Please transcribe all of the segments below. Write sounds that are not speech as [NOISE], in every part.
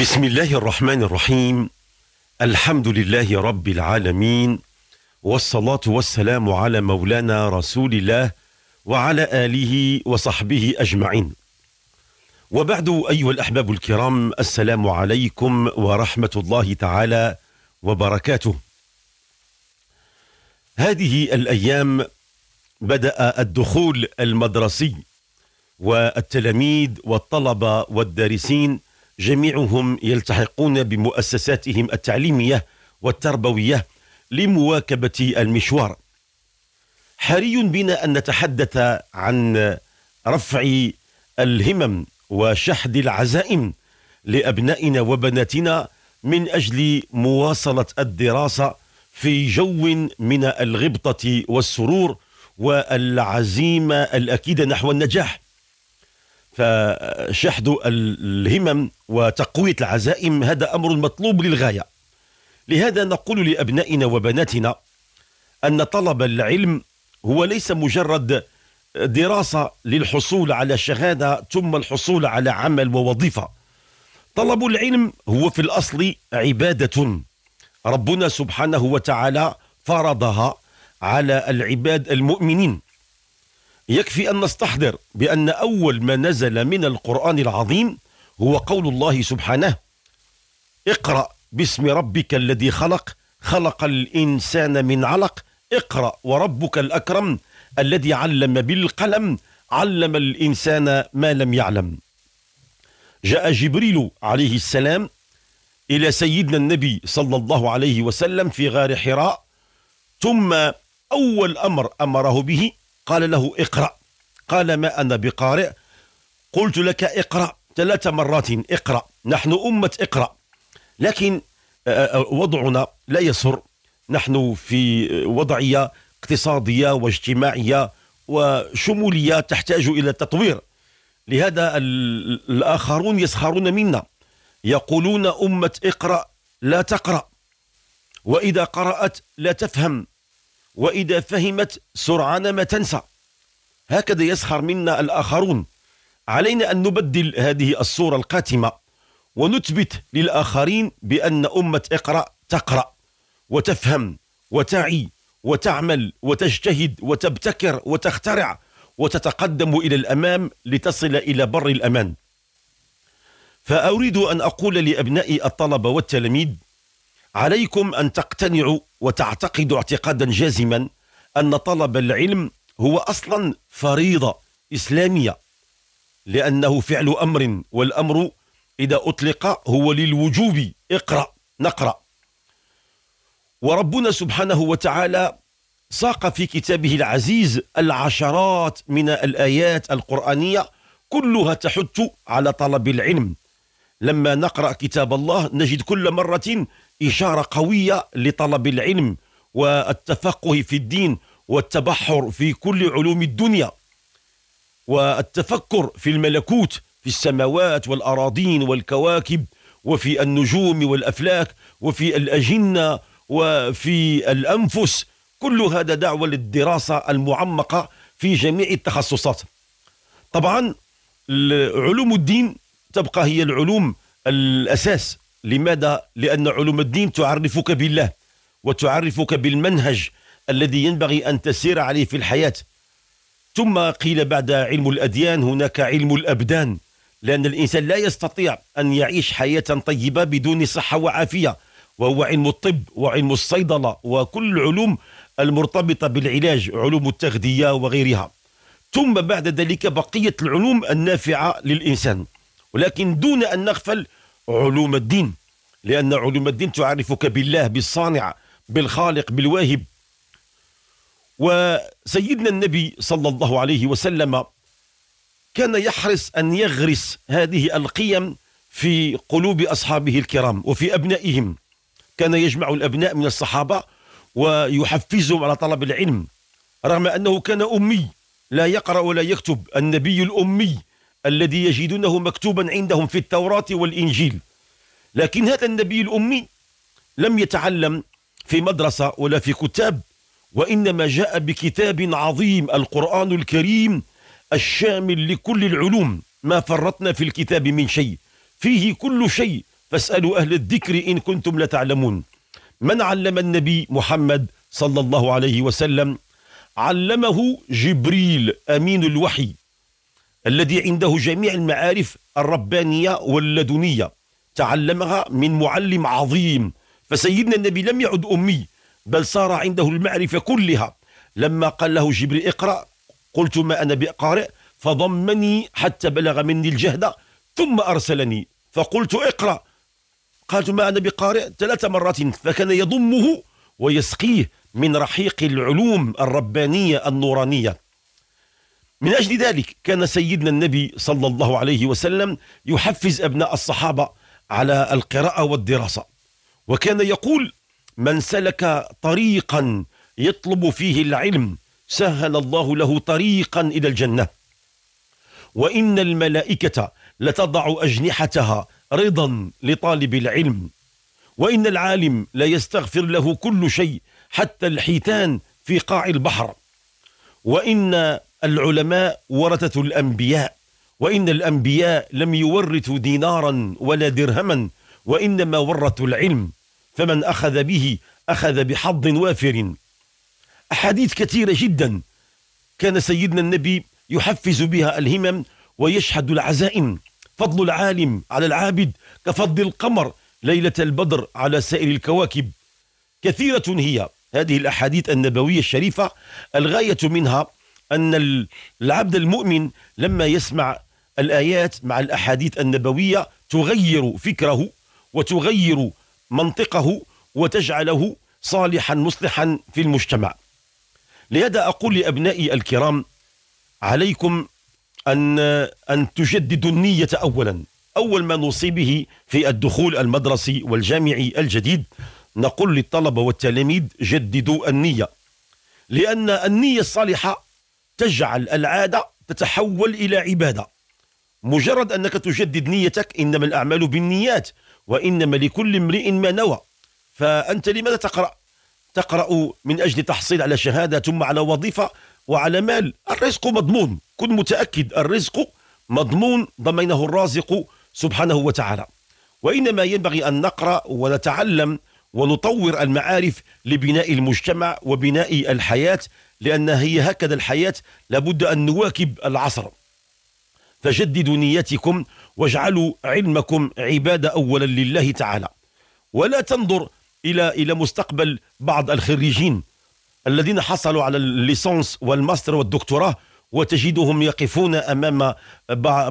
بسم الله الرحمن الرحيم الحمد لله رب العالمين والصلاة والسلام على مولانا رسول الله وعلى آله وصحبه أجمعين وبعد أيها الأحباب الكرام السلام عليكم ورحمة الله تعالى وبركاته هذه الأيام بدأ الدخول المدرسي والتلاميذ والطلبة والدارسين جميعهم يلتحقون بمؤسساتهم التعليمية والتربوية لمواكبة المشوار حري بنا أن نتحدث عن رفع الهمم وشحذ العزائم لأبنائنا وبناتنا من أجل مواصلة الدراسة في جو من الغبطة والسرور والعزيمة الأكيدة نحو النجاح فشحذ الهمم وتقوية العزائم هذا أمر مطلوب للغاية لهذا نقول لأبنائنا وبناتنا أن طلب العلم هو ليس مجرد دراسة للحصول على شهادة ثم الحصول على عمل ووظيفة طلب العلم هو في الأصل عبادة ربنا سبحانه وتعالى فرضها على العباد المؤمنين يكفي أن نستحضر بأن أول ما نزل من القرآن العظيم هو قول الله سبحانه اقرأ باسم ربك الذي خلق خلق الإنسان من علق اقرأ وربك الأكرم الذي علم بالقلم علم الإنسان ما لم يعلم جاء جبريل عليه السلام إلى سيدنا النبي صلى الله عليه وسلم في غار حراء ثم أول أمر أمره به قال له اقرأ قال ما أنا بقارئ قلت لك اقرأ ثلاث مرات اقرأ نحن أمة اقرأ لكن آه، آه، آه، وضعنا لا يسر نحن في وضعية اقتصادية واجتماعية وشمولية تحتاج إلى تطوير لهذا الآخرون يسخرون منا يقولون أمة اقرأ لا تقرأ وإذا قرأت لا تفهم وإذا فهمت سرعان ما تنسى هكذا يسخر منا الآخرون علينا أن نبدل هذه الصورة القاتمة ونثبت للآخرين بأن أمة اقرأ تقرأ وتفهم وتعي وتعمل وتجتهد وتبتكر وتخترع وتتقدم إلى الأمام لتصل إلى بر الأمان فأريد أن أقول لأبنائي الطلبة والتلاميذ عليكم أن تقتنعوا وتعتقدوا اعتقادا جازما أن طلب العلم هو أصلا فريضة إسلامية لأنه فعل أمر والأمر إذا أطلق هو للوجوب اقرأ نقرأ وربنا سبحانه وتعالى ساق في كتابه العزيز العشرات من الآيات القرآنية كلها تحث على طلب العلم لما نقرأ كتاب الله نجد كل مرة إشارة قوية لطلب العلم والتفقه في الدين والتبحر في كل علوم الدنيا والتفكر في الملكوت في السماوات والأراضين والكواكب وفي النجوم والأفلاك وفي الأجنة وفي الأنفس كل هذا دعوة للدراسة المعمقة في جميع التخصصات طبعا علوم الدين تبقى هي العلوم الأساس لماذا؟ لأن علوم الدين تعرفك بالله وتعرفك بالمنهج الذي ينبغي أن تسير عليه في الحياة ثم قيل بعد علم الأديان هناك علم الأبدان لأن الإنسان لا يستطيع أن يعيش حياة طيبة بدون صحة وعافية وهو علم الطب وعلم الصيدلة وكل العلوم المرتبطة بالعلاج علوم التغذية وغيرها ثم بعد ذلك بقية العلوم النافعة للإنسان ولكن دون أن نغفل علوم الدين لأن علوم الدين تعرفك بالله بالصانع بالخالق بالواهب وسيدنا النبي صلى الله عليه وسلم كان يحرص أن يغرس هذه القيم في قلوب أصحابه الكرام وفي أبنائهم كان يجمع الأبناء من الصحابة ويحفزهم على طلب العلم رغم أنه كان أمي لا يقرأ ولا يكتب النبي الأمي الذي يجدونه مكتوبا عندهم في التوراة والإنجيل لكن هذا النبي الأمي لم يتعلم في مدرسة ولا في كتاب وإنما جاء بكتاب عظيم القرآن الكريم الشامل لكل العلوم ما فرطنا في الكتاب من شيء فيه كل شيء فاسألوا أهل الذكر إن كنتم لا تعلمون من علم النبي محمد صلى الله عليه وسلم علمه جبريل أمين الوحي الذي عنده جميع المعارف الربانية واللدنية تعلمها من معلم عظيم فسيدنا النبي لم يعد أمي بل صار عنده المعرفة كلها لما قال له جبريل اقرأ قلت ما أنا بقارئ فضمني حتى بلغ مني الجهد ثم أرسلني فقلت اقرأ قالت ما أنا بقارئ ثلاث مرات فكان يضمه ويسقيه من رحيق العلوم الربانية النورانية من أجل ذلك كان سيدنا النبي صلى الله عليه وسلم يحفز أبناء الصحابة على القراءة والدراسة وكان يقول من سلك طريقا يطلب فيه العلم سهل الله له طريقا إلى الجنة وإن الملائكة لتضع أجنحتها رضا لطالب العلم وإن العالم لا يستغفر له كل شيء حتى الحيتان في قاع البحر وإن العلماء ورثة الأنبياء وإن الأنبياء لم يورثوا دينارا ولا درهما وإنما ورثوا العلم فمن أخذ به أخذ بحظ وافر أحاديث كثيرة جدا كان سيدنا النبي يحفز بها الهمم ويشحد العزائم فضل العالم على العابد كفضل القمر ليلة البدر على سائر الكواكب كثيرة هي هذه الأحاديث النبوية الشريفة الغاية منها أن العبد المؤمن لما يسمع الآيات مع الأحاديث النبوية تغير فكره وتغير منطقه وتجعله صالحا مصلحا في المجتمع لهذا أقول لأبنائي الكرام عليكم أن, أن تجددوا النية أولا أول ما نوصي به في الدخول المدرسي والجامعي الجديد نقول للطلبة والتلاميذ جددوا النية لأن النية الصالحة تجعل العادة تتحول إلى عبادة مجرد أنك تجدد نيتك إنما الأعمال بالنيات وإنما لكل امرئ ما نوى فأنت لماذا تقرأ تقرأ من أجل تحصيل على شهادة ثم على وظيفة وعلى مال الرزق مضمون كن متأكد الرزق مضمون ضمنه الرازق سبحانه وتعالى وإنما ينبغي أن نقرأ ونتعلم ونطور المعارف لبناء المجتمع وبناء الحياة لأن هي هكذا الحياة لابد أن نواكب العصر فجددوا نيتكم واجعلوا علمكم عبادة أولا لله تعالى ولا تنظر إلى إلى مستقبل بعض الخريجين الذين حصلوا على الليسانس والماستر والدكتوراه وتجدهم يقفون امام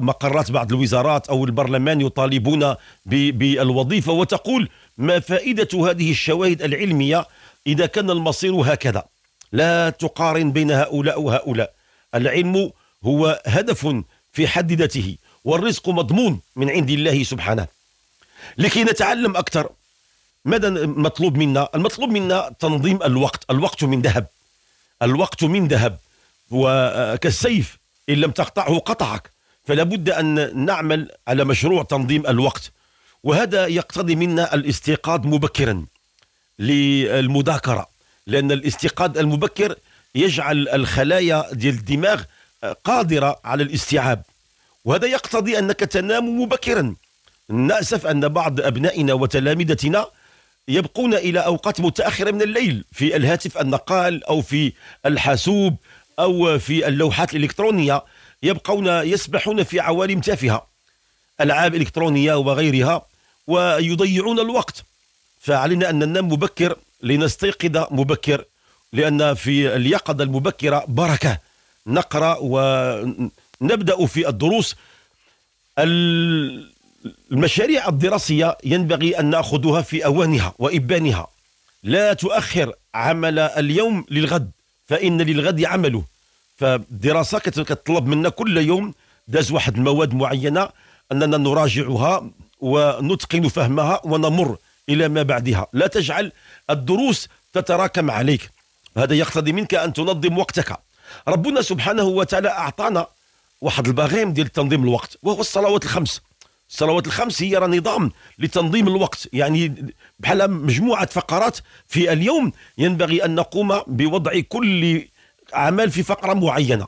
مقرات بعض الوزارات او البرلمان يطالبون بالوظيفه وتقول ما فائده هذه الشواهد العلميه اذا كان المصير هكذا لا تقارن بين هؤلاء وهؤلاء العلم هو هدف في حد ذاته والرزق مضمون من عند الله سبحانه لكي نتعلم أكثر ماذا المطلوب منا المطلوب منا تنظيم الوقت الوقت من ذهب الوقت من ذهب وكالسيف آه، إن لم تقطعه قطعك فلا بد أن نعمل على مشروع تنظيم الوقت وهذا يقتضي منا الاستيقاظ مبكرا للمذاكرة لان الاستيقاظ المبكر يجعل الخلايا ديال الدماغ قادره على الاستيعاب وهذا يقتضي انك تنام مبكرا ناسف ان بعض ابنائنا وتلامذتنا يبقون الى اوقات متاخره من الليل في الهاتف النقال او في الحاسوب او في اللوحات الالكترونيه يبقون يسبحون في عوالم تافهه العاب الكترونيه وغيرها ويضيعون الوقت فعلينا ان ننام مبكر لنستيقظ مبكر لأن في اليقظة المبكرة بركة نقرأ ونبدأ في الدروس المشاريع الدراسية ينبغي أن نأخذها في أوانها وإبانها لا تؤخر عمل اليوم للغد فإن للغد عمله فالدراسة كتطلب منا كل يوم داز واحد المواد معينة أننا نراجعها ونتقن فهمها ونمر إلى ما بعدها لا تجعل الدروس تتراكم عليك هذا يقتضي منك أن تنظم وقتك ربنا سبحانه وتعالى أعطانا واحد الباغيم ديال تنظيم الوقت وهو الصلوات الخمس الصلوات الخمس هي راه نظام لتنظيم الوقت يعني بحال مجموعة فقرات في اليوم ينبغي أن نقوم بوضع كل أعمال في فقرة معينة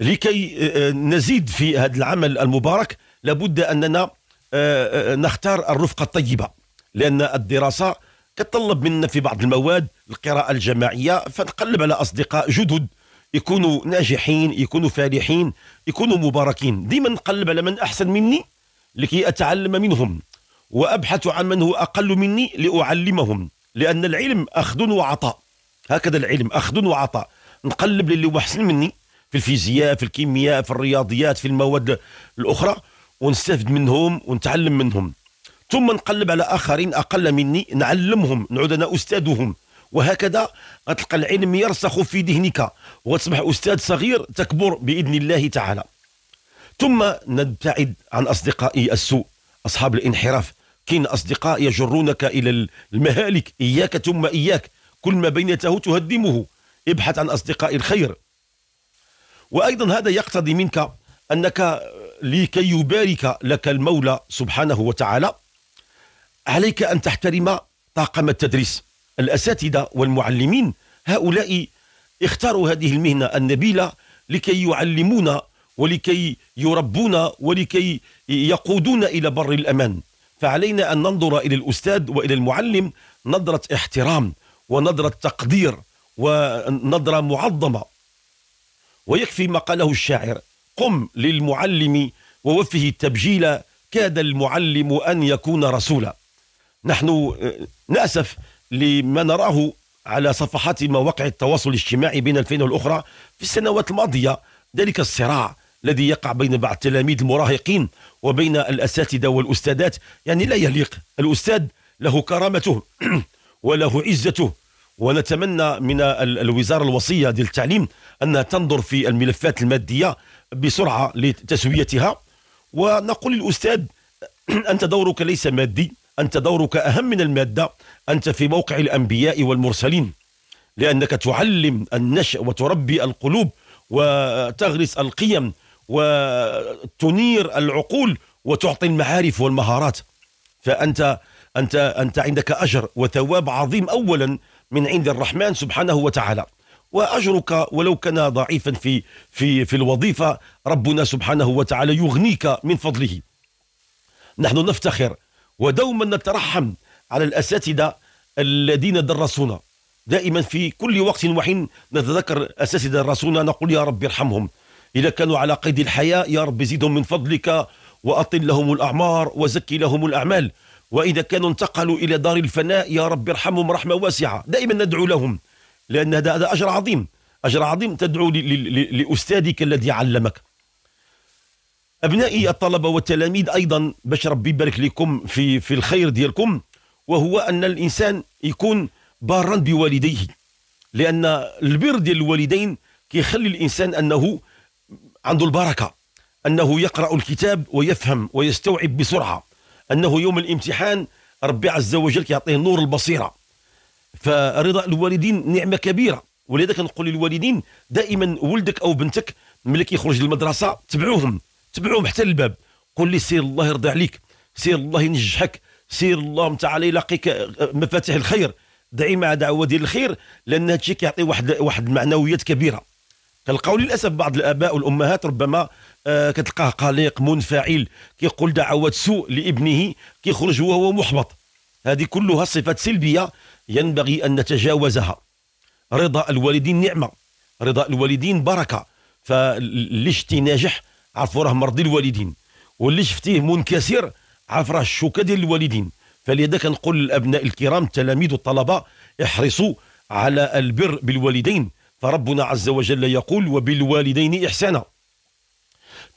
لكي آه، آه، نزيد في هذا العمل المبارك لابد أننا آه، آه، نختار الرفقة الطيبة لأن الدراسة كتطلب منا في بعض المواد القراءة الجماعية فنقلب على أصدقاء جدد يكونوا ناجحين يكونوا فالحين يكونوا مباركين ديما نقلب على من أحسن مني لكي أتعلم منهم وأبحث عن من هو أقل مني لأعلمهم لأن العلم أخذ وعطاء هكذا العلم أخذ وعطاء نقلب للي هو أحسن مني في الفيزياء في الكيمياء في الرياضيات في المواد الأخرى ونستفد منهم ونتعلم منهم ثم نقلب على اخرين اقل مني نعلمهم نعود انا استاذهم وهكذا غتلقى العلم يرسخ في ذهنك وتصبح استاذ صغير تكبر باذن الله تعالى ثم نبتعد عن اصدقائي السوء اصحاب الانحراف كاين اصدقاء يجرونك الى المهالك اياك ثم اياك كل ما بينته تهدمه ابحث عن اصدقاء الخير وايضا هذا يقتضي منك انك لكي يبارك لك المولى سبحانه وتعالى عليك أن تحترم طاقم التدريس الأساتذة والمعلمين هؤلاء اختاروا هذه المهنة النبيلة لكي يعلمونا ولكي يربونا ولكي يقودونا إلى بر الأمان فعلينا أن ننظر إلى الأستاذ وإلى المعلم نظرة احترام ونظرة تقدير ونظرة معظمة ويكفي ما قاله الشاعر قم للمعلم ووفه التبجيل كاد المعلم أن يكون رسولا نحن آه، نأسف لما نراه على صفحات مواقع التواصل الاجتماعي بين الفين والأخرى في السنوات الماضية ذلك الصراع الذي يقع بين بعض التلاميذ المراهقين وبين الأساتذة والأستاذات يعني لا يليق الأستاذ له كرامته [CLEARS THROAT] وله عزته ونتمنى من الوزاره الوصيه ديال التعليم انها تنظر في الملفات الماديه بسرعه لتسويتها ونقول للاستاذ [CLEARS THROAT] انت دورك ليس مادي انت دورك اهم من الماده انت في موقع الانبياء والمرسلين لانك تعلم النشء وتربي القلوب وتغرس القيم وتنير العقول وتعطي المعارف والمهارات فانت انت انت عندك اجر وثواب عظيم اولا من عند الرحمن سبحانه وتعالى واجرك ولو كان ضعيفا في في في الوظيفه ربنا سبحانه وتعالى يغنيك من فضله نحن نفتخر ودوما نترحم على الاساتذه الذين درسونا دائما في كل وقت وحين نتذكر اساتذه درسونا نقول يا رب ارحمهم اذا كانوا على قيد الحياه يا رب زدهم من فضلك واطل لهم الاعمار وزكي لهم الاعمال وإذا كانوا انتقلوا إلى دار الفناء يا رب ارحمهم رحمة واسعة دائما ندعو لهم لأن هذا أجر عظيم أجر عظيم تدعو لأستاذك الذي علمك أبنائي الطلبة والتلاميذ أيضا باش ربي يبارك لكم في, في الخير ديالكم وهو أن الإنسان يكون بارا بوالديه لأن البر ديال الوالدين كيخلي الإنسان أنه عنده البركة أنه يقرأ الكتاب ويفهم ويستوعب بسرعة انه يوم الامتحان ربي عز وجل كيعطيه نور البصيره فرضا الوالدين نعمه كبيره ولذلك نقول للوالدين دائما ولدك او بنتك ملي كيخرج للمدرسه تبعوهم تبعوهم حتى الباب قل لي سير الله يرضي عليك سير الله ينجحك سير الله تعالى يلاقيك آه، مفاتيح الخير دعي مع دعوه ديال الخير لان هادشي كيعطي واحد واحد المعنويات كبيره كنلقاو للاسف بعض الاباء والامهات ربما آه، كتلقاه قلق منفعل كيقول دعوات سوء لابنه كيخرج وهو محبط هذه كلها صفات سلبية ينبغي أن نتجاوزها رضا الوالدين نعمة رضا الوالدين بركة فاللي شتي ناجح عرفوا راه مرضي الوالدين واللي شفتيه منكسر عرف راه الشوكة ديال الوالدين فلهذا كنقول للأبناء الكرام التلاميذ والطلبة احرصوا على البر بالوالدين فربنا عز وجل يقول وبالوالدين إحسانا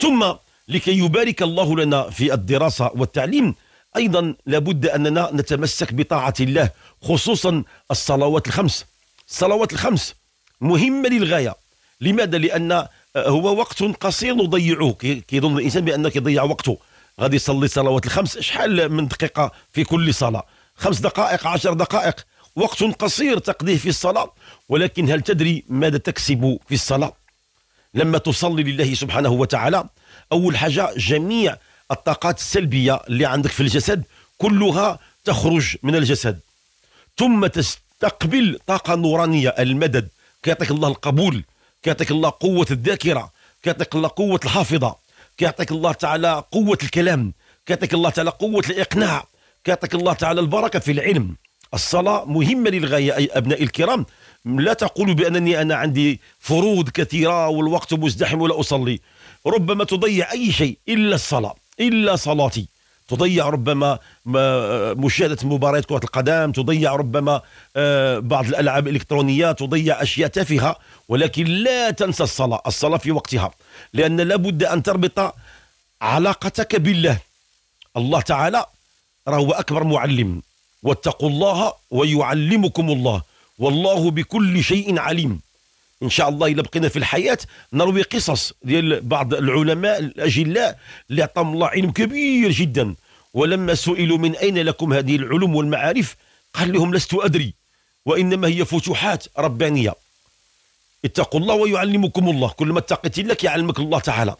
ثم لكي يبارك الله لنا في الدراسة والتعليم أيضا لابد أننا نتمسك بطاعة الله خصوصا الصلوات الخمس الصلوات الخمس مهمة للغاية لماذا؟ لأن آه، هو وقت قصير نضيعه كيظن الإنسان بأنه كيضيع وقته غادي يصلي صلوات الخمس شحال من دقيقة في كل صلاة خمس دقائق عشر دقائق وقت قصير تقضيه في الصلاة ولكن هل تدري ماذا تكسب في الصلاة؟ لما تصلي لله سبحانه وتعالى أول حاجة جميع الطاقات السلبية اللي عندك في الجسد كلها تخرج من الجسد ثم تستقبل طاقة نورانية المدد كيعطيك الله القبول كيعطيك الله قوة الذاكرة كيعطيك الله قوة الحافظة كيعطيك الله تعالى قوة الكلام كيعطيك الله تعالى قوة الإقناع كيعطيك الله تعالى البركة في العلم الصلاة مهمة للغاية أي أبنائي الكرام لا تقول بأنني أنا عندي فروض كثيرة والوقت مزدحم ولا أصلي ربما تضيع أي شيء إلا الصلاة إلا صلاتي تضيع ربما مشاهدة مباراة كرة القدم تضيع ربما آه، بعض الألعاب الإلكترونية تضيع أشياء تافهة ولكن لا تنسى الصلاة الصلاة في وقتها لأن لابد أن تربط علاقتك بالله الله تعالى هو أكبر معلم واتقوا الله ويعلمكم الله والله بكل شيء عليم ان شاء الله الا بقينا في الحياه نروي قصص ديال بعض العلماء الاجلاء اللي عطاهم الله علم كبير جدا ولما سئلوا من اين لكم هذه العلوم والمعارف قال لهم لست ادري وانما هي فتوحات ربانيه اتقوا الله ويعلمكم الله كل ما اتقيت لك يعلمك الله تعالى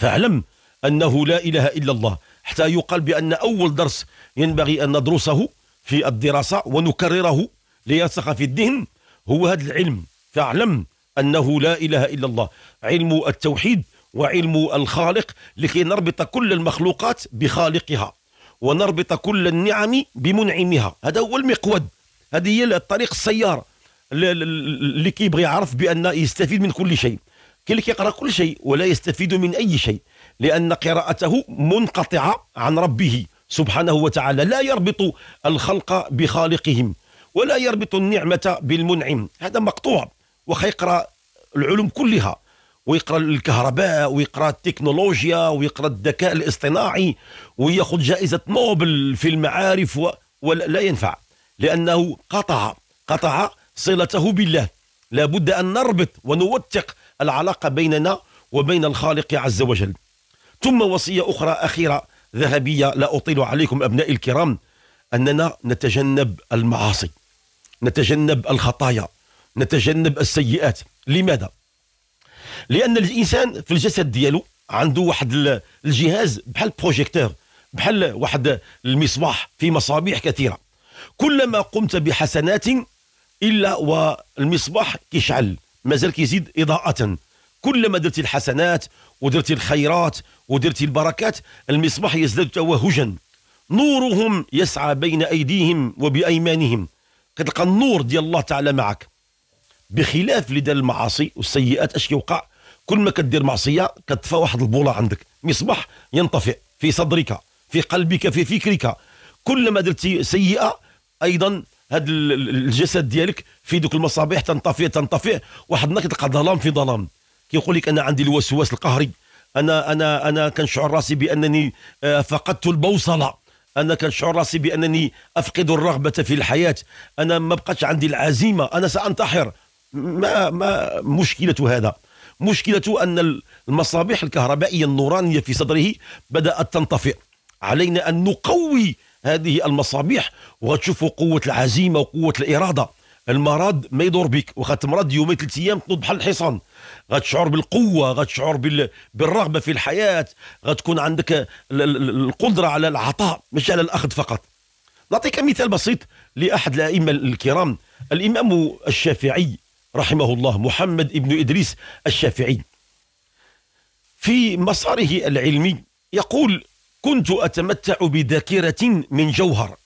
فاعلم انه لا اله الا الله حتى يقال بان اول درس ينبغي ان ندرسه في الدراسه ونكرره ليثق في الذهن هو هذا العلم فاعلم أنه لا إله إلا الله علم التوحيد وعلم الخالق لكي نربط كل المخلوقات بخالقها ونربط كل النعم بمنعمها هذا هو المقود هذه هي الطريق السيارة اللي كيبغي يعرف بأن يستفيد من كل شيء كاين اللي كيقرا كل شيء ولا يستفيد من أي شيء لأن قراءته منقطعة عن ربه سبحانه وتعالى لا يربط الخلق بخالقهم ولا يربط النعمة بالمنعم هذا مقطوع وخا يقرأ العلوم كلها ويقرا الكهرباء ويقرا التكنولوجيا ويقرا الذكاء الاصطناعي وياخذ جائزه نوبل في المعارف و... ولا ينفع لانه قطع قطع صلته بالله لابد ان نربط ونوثق العلاقه بيننا وبين الخالق عز وجل ثم وصيه اخرى اخيره ذهبيه لا اطيل عليكم ابنائي الكرام أننا نتجنب المعاصي نتجنب الخطايا نتجنب السيئات لماذا؟ لأن الإنسان في الجسد ديالو عنده واحد الجهاز بحال بروجيكتور بحال واحد المصباح في مصابيح كثيرة كلما قمت بحسنات إلا والمصباح كيشعل مازال كيزيد إضاءة كلما درتي الحسنات ودرتي الخيرات ودرتي البركات المصباح يزداد توهجا نورهم يسعى بين أيديهم وبأيمانهم كتلقى النور ديال الله تعالى معك بخلاف اللي دار المعاصي والسيئات اش كيوقع كل ما كدير معصيه كتطفى واحد البوله عندك مصباح ينطفئ في صدرك في قلبك في فكرك كل ما درتي سيئه ايضا هذا الجسد ديالك في دوك المصابيح تنطفئ تنطفئ واحد النهار كتلقى ظلام في ظلام كيقول لك انا عندي الوسواس القهري انا انا انا كنشعر راسي بانني آه، فقدت البوصله انا كنشعر راسي بانني افقد الرغبه في الحياه انا ما بقاش عندي العزيمه انا سانتحر ما ما مشكله هذا مشكله ان المصابيح الكهربائيه النورانيه في صدره بدات تنطفئ علينا ان نقوي هذه المصابيح وغتشوفوا قوه العزيمه وقوه الاراده المرض ما يدور بك وخا تمرض يومين ثلاث ايام تنوض بحال الحصان غتشعر بالقوه غتشعر بال... بالرغبه في الحياه غتكون عندك القدره على العطاء مش على الاخذ فقط نعطيك مثال بسيط لاحد الائمه الكرام الامام الشافعي رحمه الله محمد ابن ادريس الشافعي في مساره العلمي يقول كنت اتمتع بذاكره من جوهر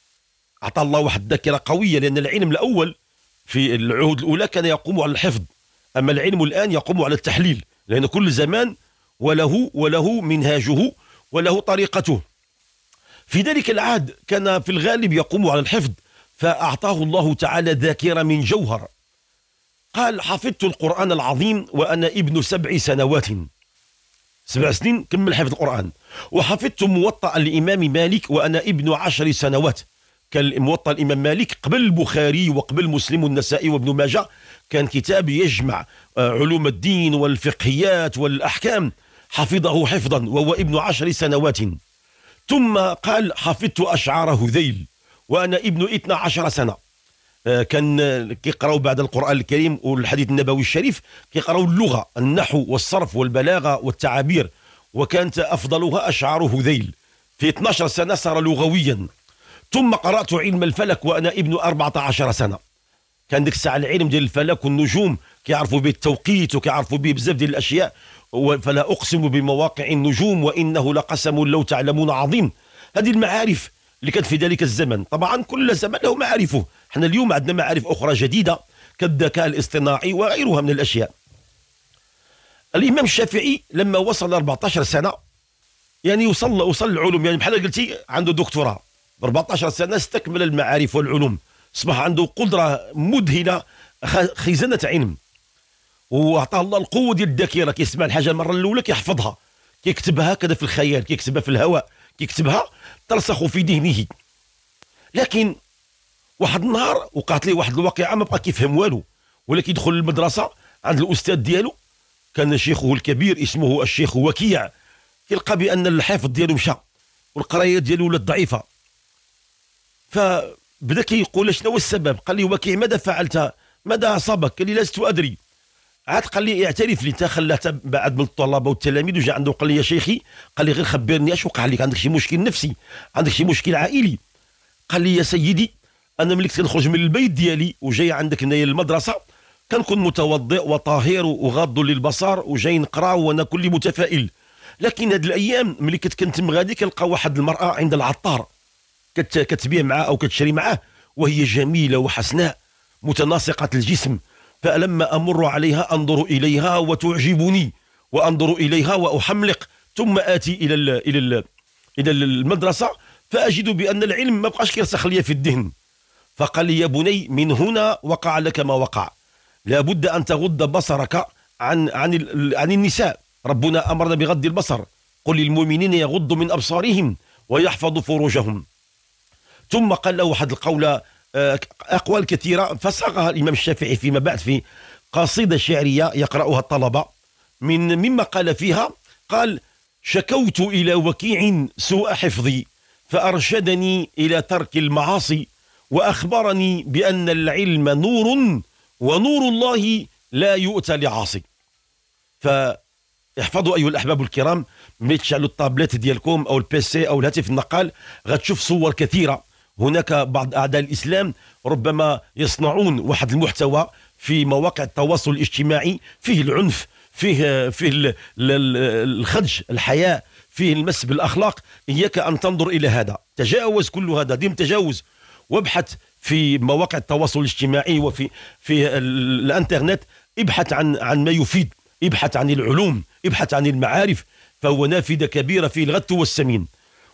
اعطى الله واحد الذاكره قويه لان العلم الاول في العهود الاولى كان يقوم على الحفظ أما العلم الآن يقوم على التحليل لأن كل زمان وله وله منهاجه وله طريقته في ذلك العهد كان في الغالب يقوم على الحفظ فأعطاه الله تعالى ذاكرة من جوهر قال حفظت القرآن العظيم وأنا ابن سبع سنوات سبع سنين كمل حفظ القرآن وحفظت موطأ الإمام مالك وأنا ابن عشر سنوات كان موطأ الإمام مالك قبل البخاري وقبل مسلم والنسائي وابن ماجه كان كتاب يجمع آه، علوم الدين والفقهيات والأحكام حفظه حفظا وهو ابن عشر سنوات ثم قال حفظت أشعار هذيل وأنا ابن 12 سنة آه، كان كيقراو بعد القران الكريم والحديث النبوي الشريف كيقراو اللغه النحو والصرف والبلاغه والتعابير وكانت افضلها اشعار هذيل في 12 سنه صار لغويا ثم قرات علم الفلك وانا ابن 14 سنه كان ديك الساعه العلم ديال الفلك والنجوم كيعرفوا به التوقيت وكيعرفوا به بزاف ديال الاشياء فلا اقسم بمواقع النجوم وانه لقسم لو تعلمون عظيم هذه المعارف اللي كانت في ذلك الزمن طبعا كل زمن له معارفه احنا اليوم عندنا معارف اخرى جديده كالذكاء الاصطناعي وغيرها من الاشياء الامام الشافعي لما وصل 14 سنه يعني وصل وصل العلوم يعني بحال قلتي عنده دكتوراه 14 سنه استكمل المعارف والعلوم صبح عنده قدره مذهله خزانه علم وعطاه الله القوه ديال الذاكره كيسمع الحاجه المره الاولى كيحفظها كيكتبها هكذا في الخيال كيكتبها في الهواء كيكتبها ترسخ في ذهنه لكن واحد النهار وقعت ليه واحد الواقعه ما بقى كيفهم والو ولا كيدخل المدرسه عند الاستاذ ديالو كان شيخه الكبير اسمه الشيخ وكيع كيلقى بان الحافظ ديالو مشى والقرايه ديالو ولات ضعيفه ف بدا كيقول شنو هو السبب قال لي وكي ماذا فعلت ماذا اصابك قال لي لست ادري عاد قال لي اعترف لي انت خلات بعد من الطلبه والتلاميذ وجا عنده قال لي يا شيخي قال لي غير خبرني اش وقع لك عندك شي مشكل نفسي عندك شي مشكل عائلي قال لي يا سيدي انا ملي كنت كنخرج من البيت ديالي وجاي عندك هنايا المدرسه كنكون متوضئ وطاهر وغاض للبصر وجاي نقرا وانا كلي متفائل لكن هاد الايام ملي كنت كنتم غادي كنلقى واحد المراه عند العطار كتبيع معه او كتشري معه وهي جميله وحسناء متناسقه الجسم فلما امر عليها انظر اليها وتعجبني وانظر اليها واحملق ثم اتي الى الـ الى الـ الى المدرسه فاجد بان العلم ما بقاش كيرسخ لي في الذهن فقال لي يا بني من هنا وقع لك ما وقع لابد ان تغض بصرك عن عن عن النساء ربنا امرنا بغض البصر قل للمؤمنين يغضوا من ابصارهم ويحفظوا فروجهم ثم قال له واحد القولة آه، أقوال كثيرة فصاغها الإمام الشافعي فيما بعد في قصيدة شعرية يقرأها الطلبة من مما قال فيها قال شكوت إلى وكيع سوء حفظي فأرشدني إلى ترك المعاصي وأخبرني بأن العلم نور ونور الله لا يؤتى لعاصي فاحفظوا أيها الأحباب الكرام ملي تشعلوا الطابلات ديالكم أو البيسي أو الهاتف النقال غتشوف صور كثيرة هناك بعض أعداء الإسلام ربما يصنعون واحد المحتوى في مواقع التواصل الاجتماعي فيه العنف فيه فيه الخدج الحياء فيه المس بالاخلاق اياك ان تنظر الى هذا تجاوز كل هذا ديم تجاوز وابحث في مواقع التواصل الاجتماعي وفي في الانترنت ابحث عن عن ما يفيد ابحث عن العلوم ابحث عن المعارف فهو نافذه كبيره في الغث والسمين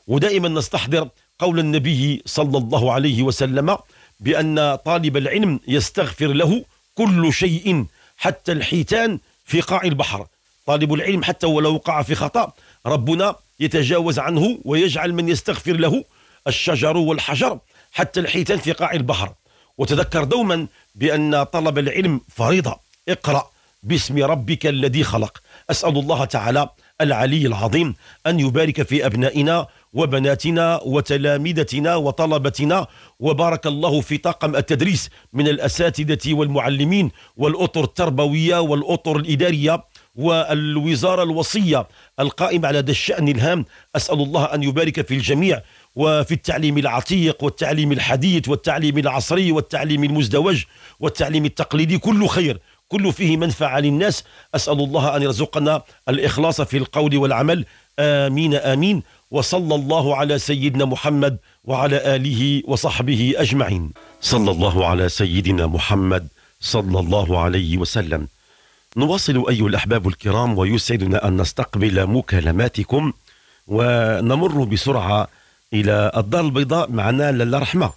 ودائما نستحضر قول النبي صلى الله عليه وسلم بأن طالب العلم يستغفر له كل شيء حتى الحيتان في قاع البحر طالب العلم حتى ولو وقع في خطأ ربنا يتجاوز عنه ويجعل من يستغفر له الشجر والحجر حتى الحيتان في قاع البحر وتذكر دوما بأن طلب العلم فريضة اقرأ باسم ربك الذي خلق أسأل الله تعالى العلي العظيم أن يبارك في أبنائنا وبناتنا وتلامذتنا وطلبتنا وبارك الله في طاقم التدريس من الأساتذة والمعلمين والأطر التربوية والأطر الإدارية والوزارة الوصية القائمة على هذا الشأن الهام أسأل الله أن يبارك في الجميع وفي التعليم العتيق والتعليم الحديث والتعليم العصري والتعليم المزدوج والتعليم التقليدي كل خير كل فيه منفعة للناس أسأل الله أن يرزقنا الإخلاص في القول والعمل آمين آمين وصلى الله على سيدنا محمد وعلى آله وصحبه أجمعين صلى الله على سيدنا محمد صلى الله عليه وسلم نواصل أيها الأحباب الكرام ويسعدنا أن نستقبل مكالماتكم ونمر بسرعة إلى الدار البيضاء معنا للرحمة رحمة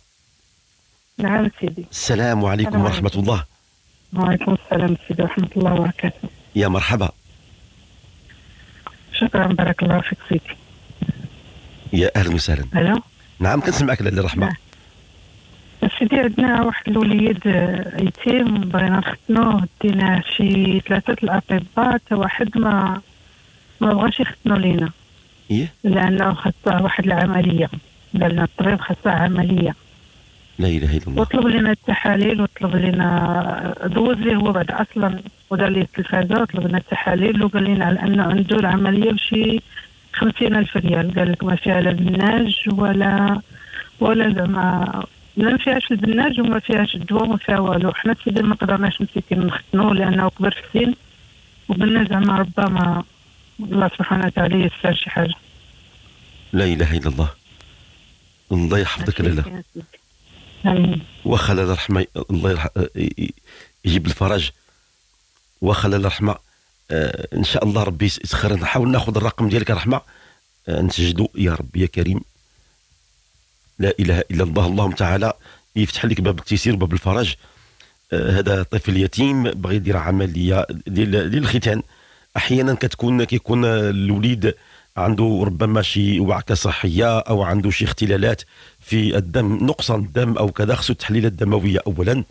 نعم سيدي السلام عليكم ورحمة الله وعليكم السلام سيدي ورحمة الله وبركاته يا مرحبا شكرا بارك الله فيك سيدي يا أهلا وسهلا ألو نعم كنسمعك لله الرحمة نعم. سيدي عندنا واحد الوليد آه، يتيم بغينا نختنوه ديناه شي ثلاثة الأطباء حتى واحد ما ما بغاش يختنو لينا إيه لأنه خاصه واحد العملية قالنا الطبيب خاصه عملية لا اله الا الله وطلب لنا التحاليل وطلب لنا دوز لي هو بعد اصلا ودار لي التلفازه وطلب لنا التحاليل وقال لنا على انه عنده العمليه بشي خمسين ألف ريال قال لك ما فيها لا بناج ولا ولا زعما لا ما فيهاش البناج وما فيهاش الدواء وما فيها والو حنا سيدي ما قدرناش مسكين نختنو لانه كبر في السن وقلنا زعما ربما الله سبحانه وتعالى يسر شي حاجه لا اله الا الله الله يحفظك لاله نعم. واخا لاله الرحمه الله يرح... يجيب الفرج واخا لاله الرحمه آه، ان شاء الله ربي يسخر نحاول ناخذ الرقم ديالك رحمه آه، نسجدوا يا ربي يا كريم لا اله الا الله اللهم تعالى يفتح لك باب التيسير باب الفرج آه، هذا طفل يتيم بغى يدير عمليه ديال الختان احيانا كتكون كيكون الوليد عنده ربما شي وعكه صحيه او عنده شي اختلالات في الدم نقص الدم او كذا خصو التحليل الدمويه اولا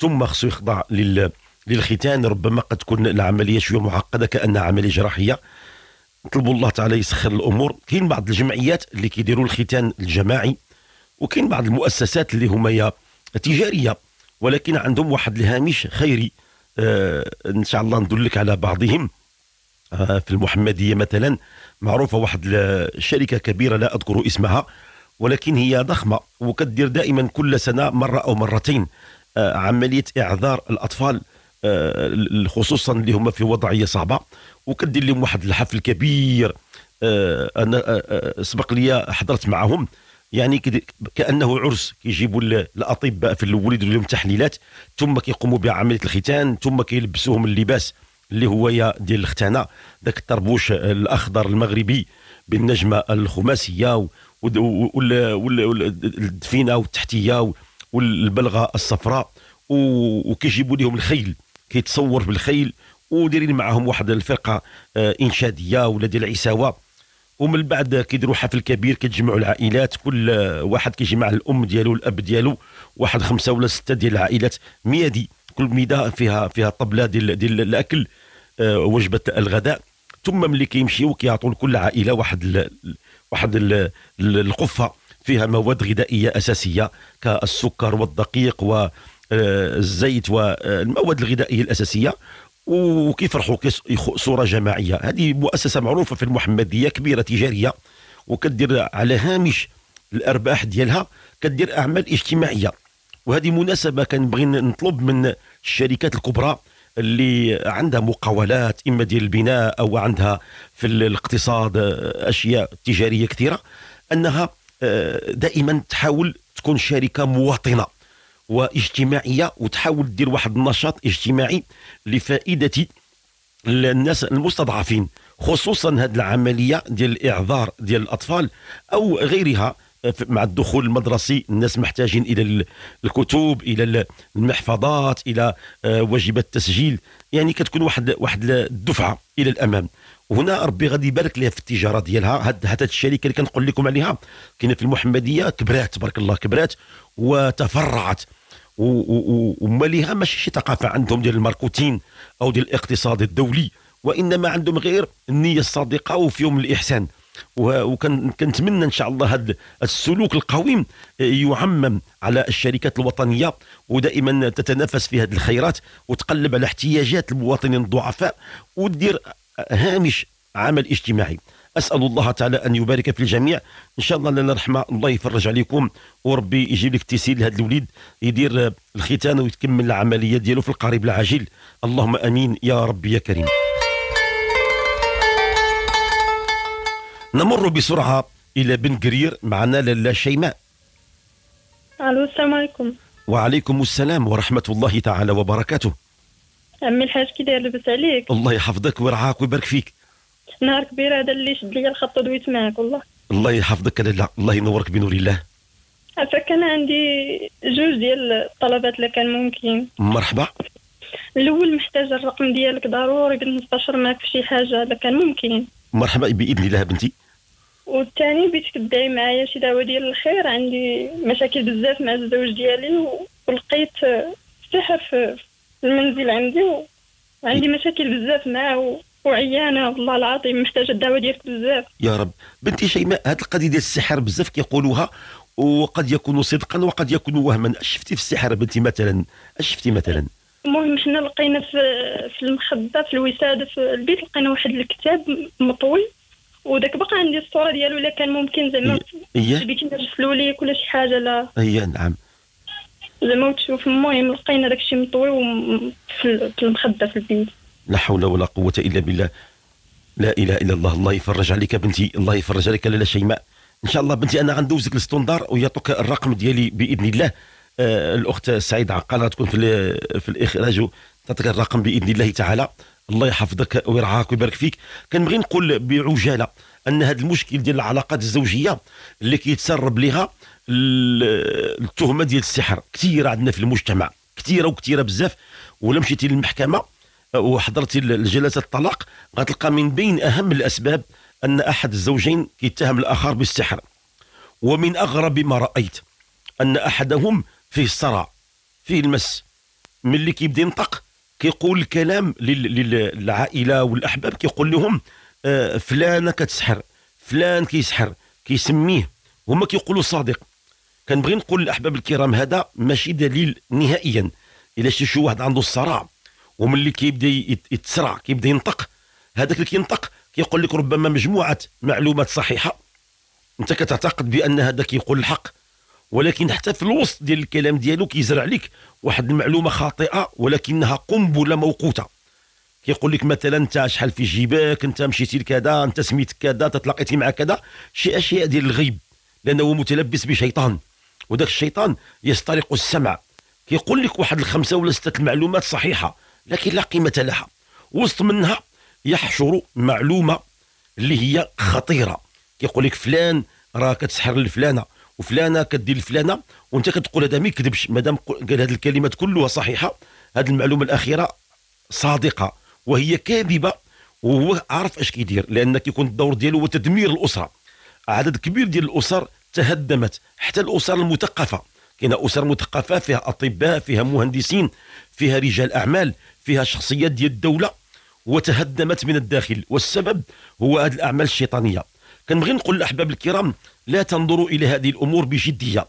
ثم خصو يخضع لل للختان ربما قد تكون العمليه شويه معقده كانها عمليه جراحيه نطلبوا الله تعالى يسخر الامور كاين بعض الجمعيات اللي كيديروا الختان الجماعي وكاين بعض المؤسسات اللي هما تجاريه ولكن عندهم واحد الهامش خيري آه ان شاء الله ندلك على بعضهم آه في المحمديه مثلا معروفه واحد الشركه كبيره لا اذكر اسمها ولكن هي ضخمه وكدير دائما كل سنه مره او مرتين آه، عمليه اعذار الاطفال آه، خصوصا اللي هما في وضعيه صعبه وكدير لهم واحد الحفل كبير آه، انا سبق لي حضرت معهم يعني كانه عرس كيجيبوا الاطباء في الاول يديروا لهم تحليلات ثم كيقوموا بعمليه الختان ثم كيلبسوهم اللباس اللي هو ديال الختانه ذاك الطربوش آه، الاخضر المغربي بالنجمه الخماسيه والدفينه والتحتيه والبلغه الصفراء وكيجيبوا لهم الخيل كيتصور بالخيل ودايرين معاهم واحد الفرقه آه، انشاديه ولا ديال العساوه ومن بعد كيديروا حفل كبير كيتجمعوا العائلات كل واحد كيجي مع الام ديالو الاب ديالو واحد خمسه ولا سته ديال العائلات ميادي كل ميده فيها فيها طبله ديال ديال الاكل آه، وجبه الغداء ثم ملي كيمشيو كيعطوا لكل عائله واحد الـ واحد الـ القفه فيها مواد غذائيه اساسيه كالسكر والدقيق والزيت والمواد الغذائيه الاساسيه وكيفرحوا صوره جماعيه هذه مؤسسه معروفه في المحمديه كبيره تجاريه وكدير على هامش الارباح ديالها كدير اعمال اجتماعيه وهذه مناسبه كنبغي نطلب من الشركات الكبرى اللي عندها مقاولات اما ديال البناء او عندها في الاقتصاد آه، اشياء تجاريه كثيره انها آه، دائما تحاول تكون شركه مواطنه واجتماعيه وتحاول دير واحد النشاط اجتماعي لفائده الناس المستضعفين خصوصا هذه العمليه ديال الاعذار ديال الاطفال او غيرها مع الدخول المدرسي الناس محتاجين الى الكتب الى المحفظات الى آه، واجبات التسجيل يعني كتكون واحد واحد الدفعه الى الامام وهنا ربي غادي يبارك لها في التجاره ديالها هذه الشركه اللي كنقول لكم عليها كاينه في المحمديه كبرات تبارك الله كبرات وتفرعت وماليها ماشي شي ثقافه عندهم ديال الماركوتين او ديال الاقتصاد الدولي وانما عندهم غير النيه الصادقه وفيهم الاحسان وكنتمنى ان شاء الله هذا السلوك القويم آه، يعمم على الشركات الوطنيه ودائما تتنافس في هذه الخيرات وتقلب على احتياجات المواطنين الضعفاء ودير هامش عمل اجتماعي اسال الله تعالى ان يبارك في الجميع ان شاء الله لنا الرحمه الله يفرج عليكم وربي يجيب لك تيسير لهذا الوليد يدير الختان ويكمل العمليه ديالو في القريب العاجل اللهم امين يا ربي يا كريم نمر بسرعة إلى بن قرير معنا لالا شيماء ألو السلام عليكم وعليكم السلام ورحمة الله تعالى وبركاته أمي الحاج كي داير لبس عليك الله يحفظك ويرعاك ويبارك فيك نهار كبير هذا اللي شد لي الخط دويت معك والله الله يحفظك لالا الله ينورك بنور الله عفاك أنا عندي جوج ديال الطلبات اللي كان ممكن مرحبا الأول محتاجة الرقم ديالك ضروري بنستشر نستشر معك في شي حاجة إذا كان ممكن مرحبا باذن الله بنتي والثاني بيت تدعي معايا شي دعوه ديال الخير عندي مشاكل بزاف مع الزوج ديالي ولقيت الصحه في المنزل عندي وعندي مشاكل بزاف معاه وعيانه والله العظيم محتاجه الدعوه ديالك بزاف يا رب بنتي شيماء هاد القضيه ديال السحر بزاف كيقولوها وقد يكون صدقا وقد يكون وهما شفتي في السحر بنتي مثلا شفتي مثلا المهم حنا لقينا في في المخبه في الوساده في البيت لقينا واحد الكتاب مطوي وداك باقي عندي الصوره ديالو الا كان ممكن زعما البيت نرسلو ليك ولا شي حاجه لا هي نعم زعما تشوف المهم لقينا داك الشيء مطوي في المخده في البيت لا حول ولا قوه الا بالله لا اله الا الله الله يفرج عليك بنتي الله يفرج عليك لاله شيماء ان شاء الله بنتي انا غندوزك للستوندار ويعطوك الرقم ديالي باذن الله آه، الاخت سعيد عقال تكون في في الاخراج تعطيك الرقم باذن الله تعالى الله يحفظك ويرعاك ويبارك فيك كنبغي نقول بعجاله ان هذا المشكل ديال العلاقات الزوجيه اللي كيتسرب لها التهمه ديال السحر كثيره عندنا في المجتمع كثيره وكثيره بزاف ولا مشيتي للمحكمه وحضرتي الجلسه الطلاق غتلقى من بين اهم الاسباب ان احد الزوجين كيتهم الاخر بالسحر ومن اغرب ما رايت ان احدهم فيه الصرع فيه المس ملي كيبدا ينطق كيقول الكلام للعائله والاحباب كيقول لهم آه، فلانه كتسحر فلان كيسحر كيسميه هما كيقولوا صادق كنبغي نقول للاحباب الكرام هذا ماشي دليل نهائيا الا شتي شي واحد عنده الصرع وملي كيبدا يتسرع كيبدا ينطق هذاك اللي كينطق كيقول لك ربما مجموعه معلومات صحيحه انت كتعتقد بان هذا كيقول الحق ولكن حتى في الوسط ديال الكلام ديالو كيزرع لك واحد المعلومه خاطئه ولكنها قنبله موقوته كيقول لك مثلا انت شحال في جيبك انت مشيتي لكذا انت سميتك كذا انت تلاقيتي مع كذا شي اشياء ديال الغيب لانه متلبس بشيطان وذاك الشيطان يسترق السمع كيقول لك واحد الخمسه ولا سته المعلومات صحيحه لكن لا قيمه لها وسط منها يحشر معلومه اللي هي خطيره كيقول لك فلان راه كتسحر لفلانه وفلانه كدير لفلانه وانت كتقول هذا ما يكذبش مادام قال هذه الكلمات كلها صحيحه هذه المعلومه الاخيره صادقه وهي كاذبه وهو عارف اش كيدير لان كيكون الدور ديالو هو تدمير الاسره عدد كبير ديال الاسر تهدمت حتى الاسر المثقفه كاين اسر مثقفه فيها اطباء فيها مهندسين فيها رجال اعمال فيها شخصيات ديال الدوله وتهدمت من الداخل والسبب هو هذه الاعمال الشيطانيه كنبغي نقول للاحباب الكرام لا تنظروا الى هذه الامور بجديه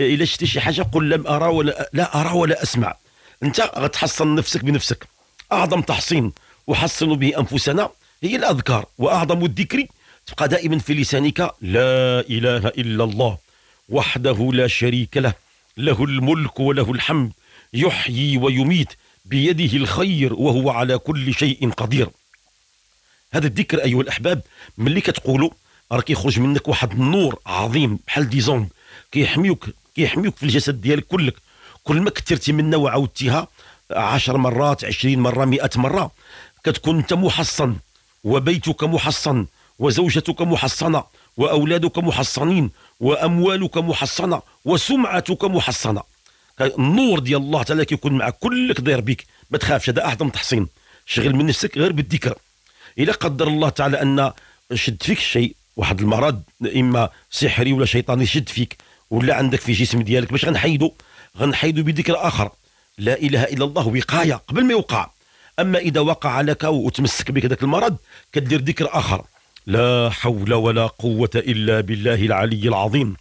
إيه، الى شتي شي حاجه قل لم ارى ولا لا ارى ولا اسمع انت غتحصن نفسك بنفسك اعظم تحصين وحصن به انفسنا هي الاذكار واعظم الذكر تبقى دائما في لسانك لا اله الا الله وحده لا شريك له له الملك وله الحمد يحيي ويميت بيده الخير وهو على كل شيء قدير هذا الذكر ايها الاحباب ملي كتقولوا راه كيخرج منك واحد النور عظيم بحال ديزون كيحميوك كيحميوك في الجسد ديالك كلك كل ما كثرتي منها وعاودتيها 10 مرات 20 مرة 100 مرة كتكون أنت محصن وبيتك محصن وزوجتك محصنة وأولادك محصنين وأموالك محصنة وسمعتك محصنة النور ديال الله تعالى كيكون معك كلك داير بك ما تخافش هذا أعظم تحصين شغل من نفسك غير بالذكر إلا قدر الله تعالى أن شد فيك الشيء واحد المرض اما سحري ولا شيطاني شد فيك ولا عندك في جسم ديالك باش غنحيدو غنحيدو بذكر اخر لا اله الا الله وقايه قبل ما يوقع اما اذا وقع لك وتمسك بك ذاك المرض كدير ذكر اخر لا حول ولا قوه الا بالله العلي العظيم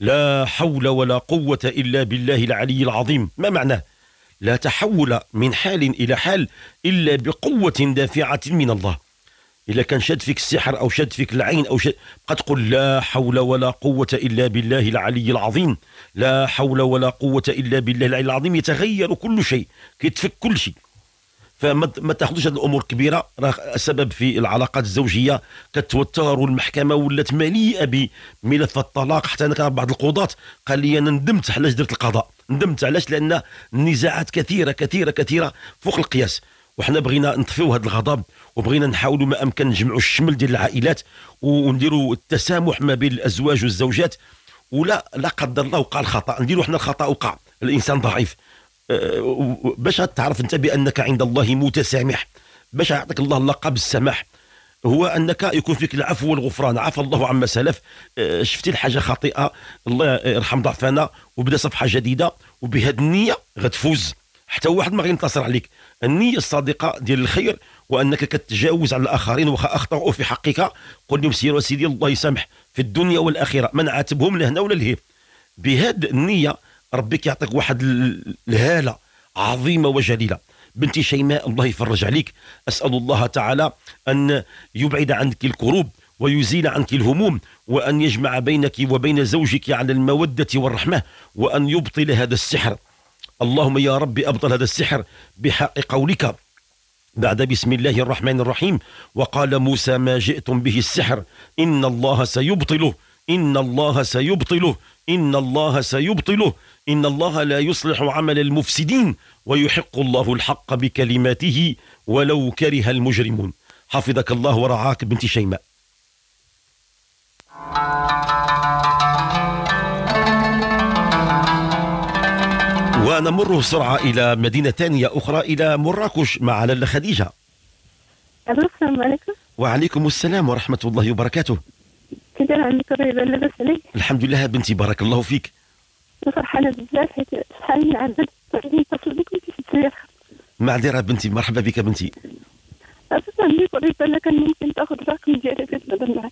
لا حول ولا قوه الا بالله العلي العظيم ما معناه لا تحول من حال الى حال الا بقوه دافعه من الله الا كان شاد فيك السحر او شاد فيك العين او شاد بقى تقول لا حول ولا قوه الا بالله العلي العظيم لا حول ولا قوه الا بالله العلي العظيم يتغير كل شيء كيتفك كل شيء فما ما تاخذوش هذه الامور كبيره راه سبب في العلاقات الزوجيه كتوتر والمحكمه ولات مليئه بملف الطلاق حتى انا كان بعض القضاة قال لي انا ندمت علاش درت القضاء ندمت علاش لان النزاعات كثيره كثيره كثيره فوق القياس وحنا بغينا نطفيو هذا الغضب وبغينا نحاولوا ما امكن نجمعوا الشمل ديال العائلات ونديروا التسامح ما بين الازواج والزوجات ولا لا قدر الله وقع الخطا نديروا حنا الخطا وقع الانسان ضعيف أه، باش تعرف انت بانك عند الله متسامح باش يعطيك الله اللقب السماح هو انك يكون فيك العفو والغفران عفى الله عما سلف أه، شفتي الحاجه خاطئه الله يرحم ضعفنا وبدا صفحه جديده وبهذه النيه غتفوز حتى واحد ما غينتصر عليك النيه الصادقه ديال الخير وانك كتجاوز على الاخرين وخا اخطاوا في حقك قل لهم سيروا سيدي الله يسامح في الدنيا والاخره من عاتبهم لهنا ولا لهيه بهاد النيه ربي كيعطيك واحد الهاله عظيمه وجليله بنتي شيماء الله يفرج عليك اسال الله تعالى ان يبعد عنك الكروب ويزيل عنك الهموم وان يجمع بينك وبين زوجك على الموده والرحمه وان يبطل هذا السحر اللهم يا ربي أبطل هذا السحر بحق قولك بعد بسم الله الرحمن الرحيم وقال موسى ما جئتم به السحر إن الله سيبطله إن الله سيبطله إن الله سيبطله إن الله لا يصلح عمل المفسدين ويحق الله الحق بكلماته ولو كره المجرمون حفظك الله ورعاك بنت شيماء ونمر بسرعة إلى مدينة ثانية أخرى إلى مراكش مع لاله خديجة السلام عليكم وعليكم السلام ورحمة الله وبركاته كيف داير عندك الرياضة لاباس عليك الحمد لله بنتي بارك الله فيك فرحانة بزاف حيت شحال من عدد غادي نتصل بك وانت في التاريخ معذرة بنتي مرحبا بك بنتي أساسا عندي الرسالة كان ممكن تاخذ الرقم ديالي باش نهضر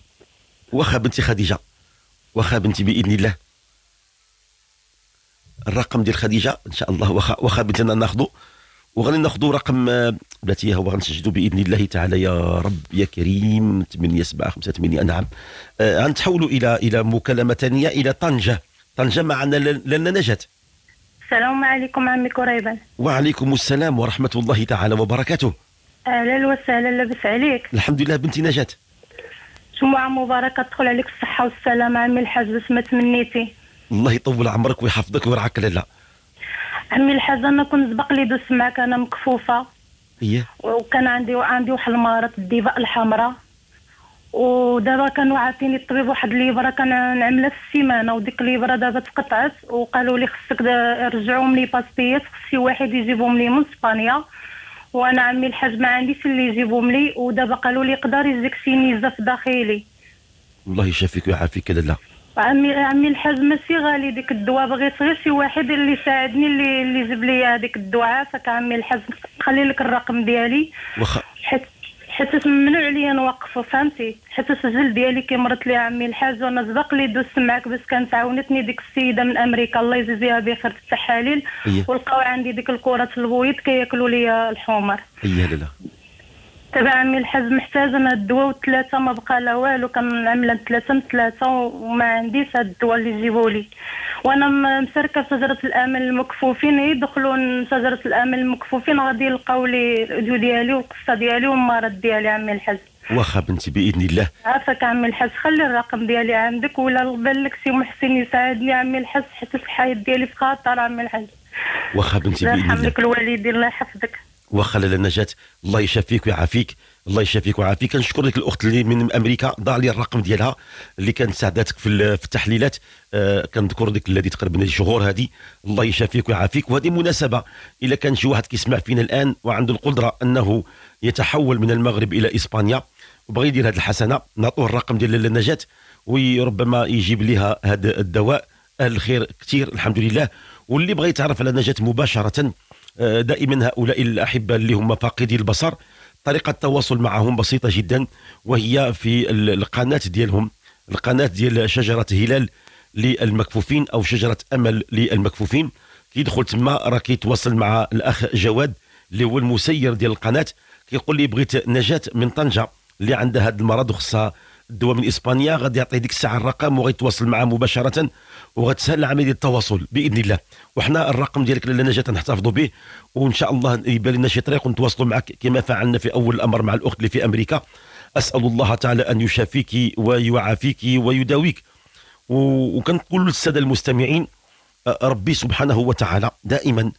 واخا بنتي خديجة واخا بنتي بإذن الله الرقم ديال خديجه ان شاء الله واخا واخا بغينا ناخذه وغادي ناخذو رقم بلاتي آه، هو غنسجدو باذن الله تعالى يا رب يا كريم 8 7 5 8 نعم آه، غنتحولوا الى الى مكالمه ثانيه الى طنجه طنجه معنا لنا نجات السلام عليكم عمي كريبان وعليكم السلام ورحمه الله تعالى وبركاته اهلا وسهلا لاباس عليك الحمد لله بنتي نجات جمعه مباركه تدخل عليك الصحه والسلامه عمي الحاج بس ما تمنيتي الله يطول عمرك ويحفظك ويرعاك لاله عمي الحاجه انا كنت سبق لي دوس معاك انا مكفوفه ايه وكان عندي عندي واحد المرض الديفا الحمراء ودابا كانوا عاطيني الطبيب واحد ليبره كان نعملها في السيمانه وديك الليبره دابا تقطعت وقالوا لي خصك رجعوهم لي باستيات خص واحد يجيبهم لي من اسبانيا وانا عمي الحاج ما عنديش اللي يجيبهم لي ودابا قالوا لي يقدر يجيك شي نيزه في داخلي الله يشافيك ويعافيك لاله عمي عمي الحاج ماشي غالي ديك الدواء بغيت غير شي واحد اللي ساعدني اللي اللي جاب لي هذيك الدواء عافاك عمي الحاج خلي لك الرقم ديالي واخا حيت حيت ممنوع عليا نوقف فهمتي حيت السجل ديالي كي مرت لي عمي الحاج وانا سبق لي دوزت معاك باش كانت عاونتني ديك السيده من امريكا الله يجزيها بخير في التحاليل ولقاو عندي ديك الكرات البويض كياكلوا لي الحمر ايه لا تبع عمي الحاج محتاجه انا الدواء وثلاثه ما بقى لا والو كنعمل ثلاثه من ثلاثه وما عنديش هاد الدواء اللي يجيبوا لي وانا مشاركه في شجره الامل المكفوفين إيه يدخلوا شجره الامل المكفوفين غادي يلقاو لي الجو ديالي والقصه ديالي والمرض ديالي عمي الحاج واخا بنتي باذن الله عافاك عمي الحاج خلي الرقم ديالي عندك ولا بالك سي محسن يساعدني عمي الحاج حيت الحياه ديالي في خاطر عمي الحاج واخا بنتي باذن الله الله الوالدين الله يحفظك وخلل النجاة الله يشافيك ويعافيك الله يشافيك ويعافيك كنشكر لك الاخت اللي من امريكا ضاع لي الرقم ديالها اللي كانت ساعدتك في التحليلات آه كنذكر لك الذي تقريبا الشهور هذه الله يشافيك ويعافيك وهذه مناسبه الا كان شي واحد كيسمع فينا الان وعنده القدره انه يتحول من المغرب الى اسبانيا وبغى يدير هذه الحسنه نعطوه الرقم ديال النجاة وربما يجيب لها هذا الدواء الخير كثير الحمد لله واللي بغى يتعرف على نجاة مباشره دائما هؤلاء الأحبة اللي هم فاقدي البصر طريقة التواصل معهم بسيطة جدا وهي في القناة ديالهم القناة ديال شجرة هلال للمكفوفين أو شجرة أمل للمكفوفين كيدخل تما راه كيتواصل مع الأخ جواد اللي هو المسير ديال القناة كيقول لي بغيت نجاة من طنجة اللي عندها هذا المرض وخصها الدواء من اسبانيا غادي يعطيه ديك الساعه الرقم وغيتواصل معاه مباشره وغتسهل عمليه التواصل باذن الله وحنا الرقم ديالك نجاه نحتفظوا به وان شاء الله يبان لنا شي طريق ونتواصلوا معك كما فعلنا في اول الامر مع الاخت اللي في امريكا اسال الله تعالى ان يشافيك ويعافيك ويداويك وكنقول للساده المستمعين ربي سبحانه وتعالى دائما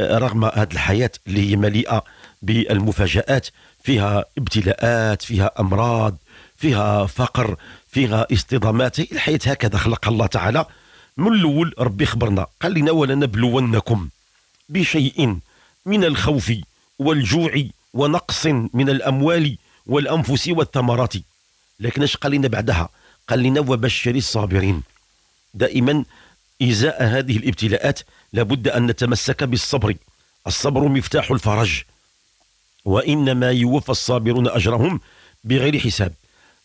رغم هذه الحياه اللي هي مليئه بالمفاجات فيها ابتلاءات فيها امراض فيها فقر فيها اصطدامات الحياه هكذا خلقها الله تعالى من الاول ربي خبرنا قال لنا ولنبلونكم بشيء من الخوف والجوع ونقص من الاموال والانفس والثمرات لكن اش قال لنا بعدها قال لنا وبشر الصابرين دائما ازاء هذه الابتلاءات لابد ان نتمسك بالصبر الصبر مفتاح الفرج وانما يوفى الصابرون اجرهم بغير حساب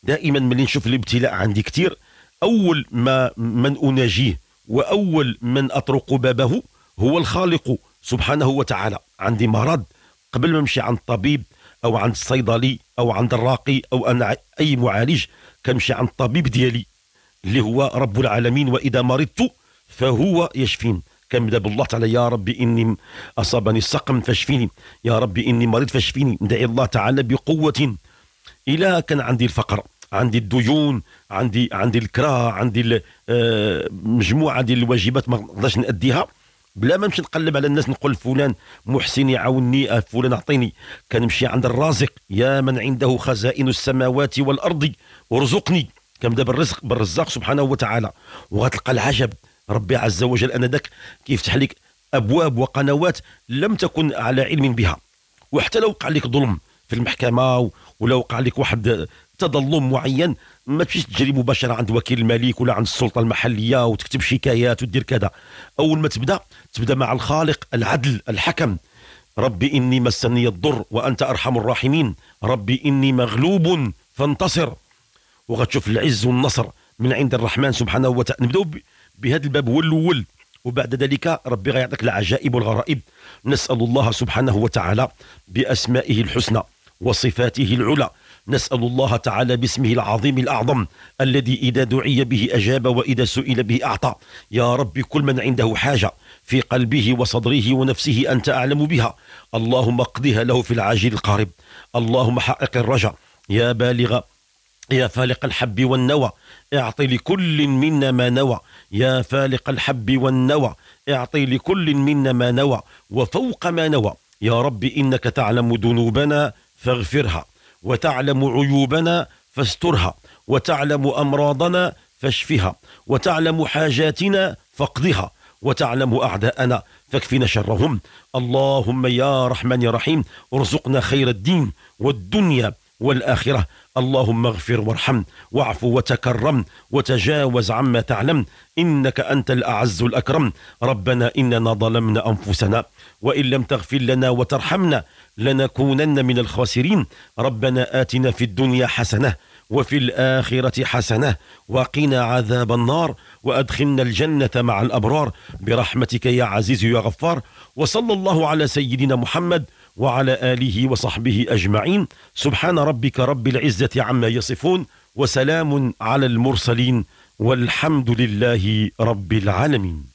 دائما ملي نشوف الابتلاء عندي كثير اول ما من اناجيه واول من اطرق بابه هو الخالق سبحانه وتعالى عندي مرض قبل ما نمشي عند الطبيب او عند الصيدلي او عند الراقي او انا اي معالج كنمشي عند الطبيب ديالي اللي هو رب العالمين واذا مرضت فهو يشفين كنبدا بالله تعالى يا ربي اني اصابني السقم فاشفيني يا ربي اني مريض فاشفيني ندعي الله تعالى بقوه الى كان عندي الفقر عندي الديون عندي عندي الكراهه عندي آه، مجموعه ديال الواجبات ما نقدرش ناديها بلا ما نمشي نقلب على الناس نقول فلان محسن يعاونني آه، فلان اعطيني كنمشي عند الرازق يا من عنده خزائن السماوات والارض كم كنبدا بالرزق بالرزاق سبحانه وتعالى وغتلقى العجب ربي عز وجل انذاك كيفتح لك ابواب وقنوات لم تكن على علم بها وحتى لو وقع لك ظلم في المحكمه ولا وقع لك واحد تظلم معين ما تمشيش تجري مباشره عند وكيل الملك ولا عند السلطه المحليه وتكتب شكايات وتدير كذا اول ما تبدا تبدا مع الخالق العدل الحكم ربي اني مسني الضر وانت ارحم الراحمين ربي اني مغلوب فانتصر وغتشوف العز والنصر من عند الرحمن سبحانه وتعالى نبداو بهذا الباب هو الاول وبعد ذلك ربي غيعطيك العجائب والغرائب نسال الله سبحانه وتعالى باسمائه الحسنى وصفاته العلى نسأل الله تعالى باسمه العظيم الأعظم الذي إذا دعي به أجاب وإذا سئل به أعطى يا رب كل من عنده حاجة في قلبه وصدره ونفسه أنت أعلم بها اللهم اقضها له في العاجل القارب اللهم حقق الرجاء يا بالغ يا فالق الحب والنوى اعطي لكل منا ما نوى يا فالق الحب والنوى اعطي لكل منا ما نوى وفوق ما نوى يا رب إنك تعلم ذنوبنا فاغفرها وتعلم عيوبنا فاسترها وتعلم امراضنا فاشفها وتعلم حاجاتنا فاقضها وتعلم أعداءنا فاكفنا شرهم اللهم يا رحمن يا رحيم ارزقنا خير الدين والدنيا والآخرة اللهم اغفر وارحم واعف وتكرم وتجاوز عما تعلم إنك أنت الأعز الأكرم ربنا إننا ظلمنا أنفسنا وإن لم تغفر لنا وترحمنا لنكونن من الخاسرين ربنا آتنا في الدنيا حسنة وفي الآخرة حسنة وقنا عذاب النار وأدخلنا الجنة مع الأبرار برحمتك يا عزيز يا غفار وصلى الله على سيدنا محمد وعلى آله وصحبه أجمعين سبحان ربك رب العزة عما يصفون وسلام على المرسلين والحمد لله رب العالمين